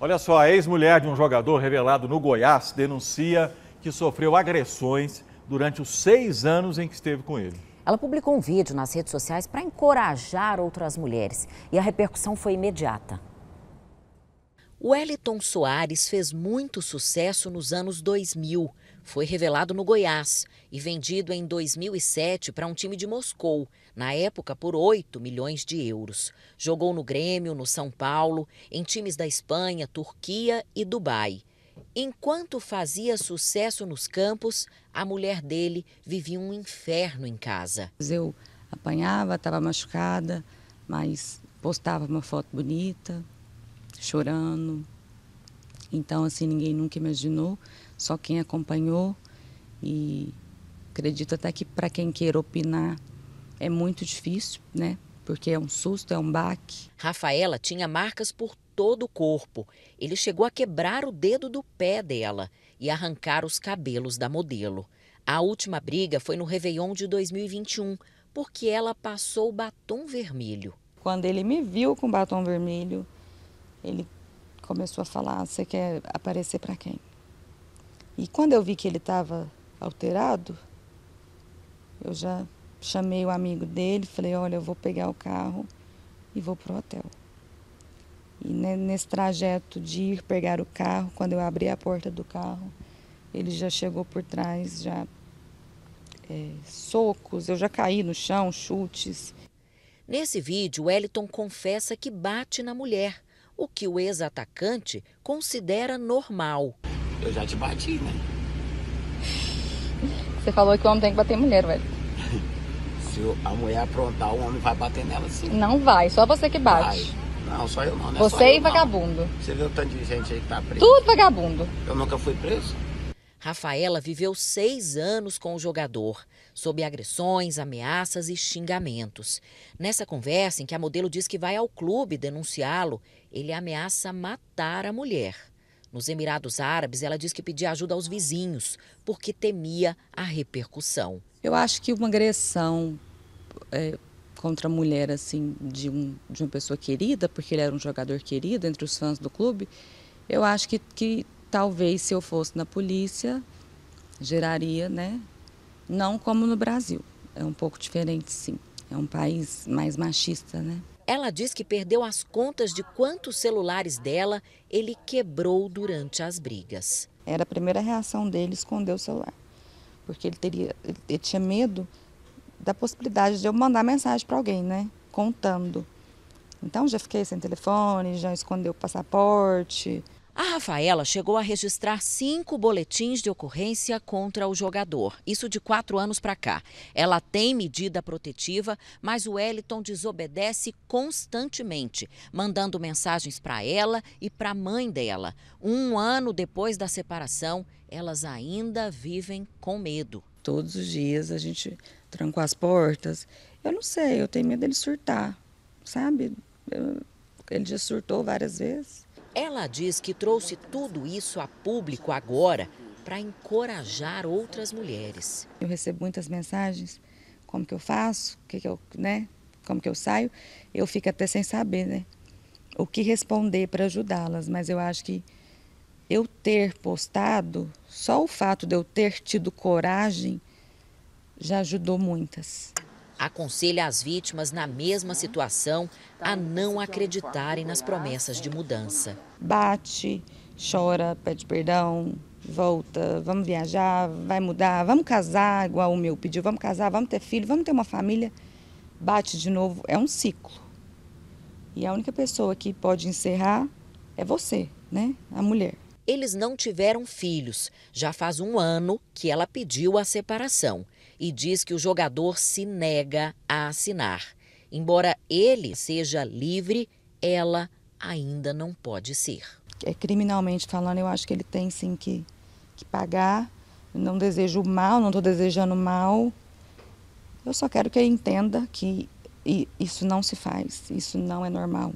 Olha só, a ex-mulher de um jogador revelado no Goiás denuncia que sofreu agressões durante os seis anos em que esteve com ele. Ela publicou um vídeo nas redes sociais para encorajar outras mulheres e a repercussão foi imediata. Wellington Soares fez muito sucesso nos anos 2000. Foi revelado no Goiás e vendido em 2007 para um time de Moscou, na época por 8 milhões de euros. Jogou no Grêmio, no São Paulo, em times da Espanha, Turquia e Dubai. Enquanto fazia sucesso nos campos, a mulher dele vivia um inferno em casa. Eu apanhava, estava machucada, mas postava uma foto bonita, chorando. Então, assim, ninguém nunca imaginou, só quem acompanhou. E acredito até que para quem queira opinar é muito difícil, né? Porque é um susto, é um baque. Rafaela tinha marcas por todo o corpo. Ele chegou a quebrar o dedo do pé dela e arrancar os cabelos da modelo. A última briga foi no Réveillon de 2021, porque ela passou batom vermelho. Quando ele me viu com batom vermelho, ele começou a falar: ah, Você quer aparecer para quem? E quando eu vi que ele estava alterado, eu já chamei o amigo dele, falei: Olha, eu vou pegar o carro e vou pro hotel. E nesse trajeto de ir pegar o carro, quando eu abri a porta do carro, ele já chegou por trás, já é, socos, eu já caí no chão, chutes. Nesse vídeo, Wellington confessa que bate na mulher, o que o ex-atacante considera normal. Eu já te bati, né? Você falou que o homem tem que bater mulher, velho. Se a mulher aprontar, o homem vai bater nela sim. Não vai, só você que bate. Vai. Não, só eu não, né? Você e vagabundo. Não. Você viu o tanto de gente aí que tá preso. Tudo vagabundo. Eu nunca fui preso? Rafaela viveu seis anos com o jogador, sob agressões, ameaças e xingamentos. Nessa conversa, em que a modelo diz que vai ao clube denunciá-lo, ele ameaça matar a mulher. Nos Emirados Árabes, ela diz que pedia ajuda aos vizinhos, porque temia a repercussão. Eu acho que uma agressão é, contra a mulher, assim, de, um, de uma pessoa querida, porque ele era um jogador querido entre os fãs do clube, eu acho que, que talvez se eu fosse na polícia, geraria, né? Não como no Brasil. É um pouco diferente, sim. É um país mais machista, né? Ela diz que perdeu as contas de quantos celulares dela ele quebrou durante as brigas. Era a primeira reação dele esconder o celular. Porque ele, teria, ele tinha medo da possibilidade de eu mandar mensagem para alguém, né? Contando. Então já fiquei sem telefone, já escondeu o passaporte. A Rafaela chegou a registrar cinco boletins de ocorrência contra o jogador, isso de quatro anos para cá. Ela tem medida protetiva, mas o Wellington desobedece constantemente, mandando mensagens para ela e para a mãe dela. Um ano depois da separação, elas ainda vivem com medo. Todos os dias a gente trancou as portas. Eu não sei, eu tenho medo dele surtar, sabe? ele já surtou várias vezes. Ela diz que trouxe tudo isso a público agora para encorajar outras mulheres. Eu recebo muitas mensagens, como que eu faço, que que eu, né, como que eu saio, eu fico até sem saber, né, o que responder para ajudá-las, mas eu acho que eu ter postado, só o fato de eu ter tido coragem já ajudou muitas aconselha as vítimas na mesma né? situação tá a não é acreditarem nas promessas de mudança. Bate, chora, pede perdão, volta, vamos viajar, vai mudar, vamos casar, igual o meu pediu, vamos casar, vamos ter filho, vamos ter uma família. Bate de novo, é um ciclo. E a única pessoa que pode encerrar é você, né? A mulher. Eles não tiveram filhos. Já faz um ano que ela pediu a separação e diz que o jogador se nega a assinar. Embora ele seja livre, ela ainda não pode ser. É, criminalmente falando, eu acho que ele tem sim que, que pagar. não desejo mal, não estou desejando mal. Eu só quero que ele entenda que isso não se faz, isso não é normal.